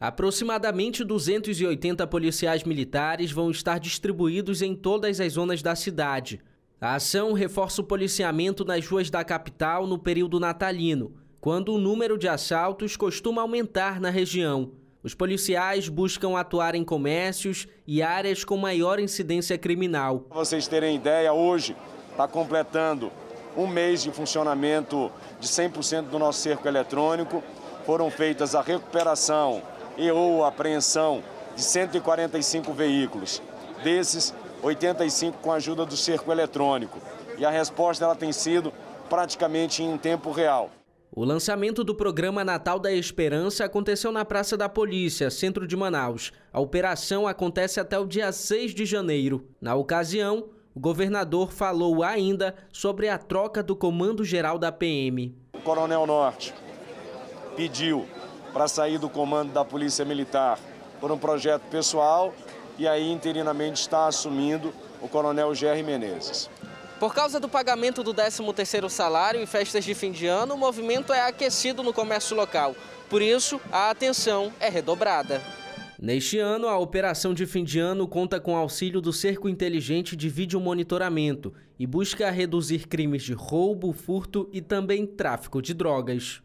Aproximadamente 280 policiais militares vão estar distribuídos em todas as zonas da cidade. A ação reforça o policiamento nas ruas da capital no período natalino, quando o número de assaltos costuma aumentar na região. Os policiais buscam atuar em comércios e áreas com maior incidência criminal. Para vocês terem ideia, hoje está completando um mês de funcionamento de 100% do nosso cerco eletrônico. Foram feitas a recuperação e ou apreensão de 145 veículos. Desses, 85 com a ajuda do cerco eletrônico. E a resposta ela tem sido praticamente em tempo real. O lançamento do programa Natal da Esperança aconteceu na Praça da Polícia, centro de Manaus. A operação acontece até o dia 6 de janeiro. Na ocasião, o governador falou ainda sobre a troca do comando geral da PM. O Coronel Norte pediu para sair do comando da Polícia Militar por um projeto pessoal e aí interinamente está assumindo o coronel Gerry Menezes. Por causa do pagamento do 13º salário e festas de fim de ano, o movimento é aquecido no comércio local. Por isso, a atenção é redobrada. Neste ano, a operação de fim de ano conta com auxílio do Cerco Inteligente de Vídeo Monitoramento e busca reduzir crimes de roubo, furto e também tráfico de drogas.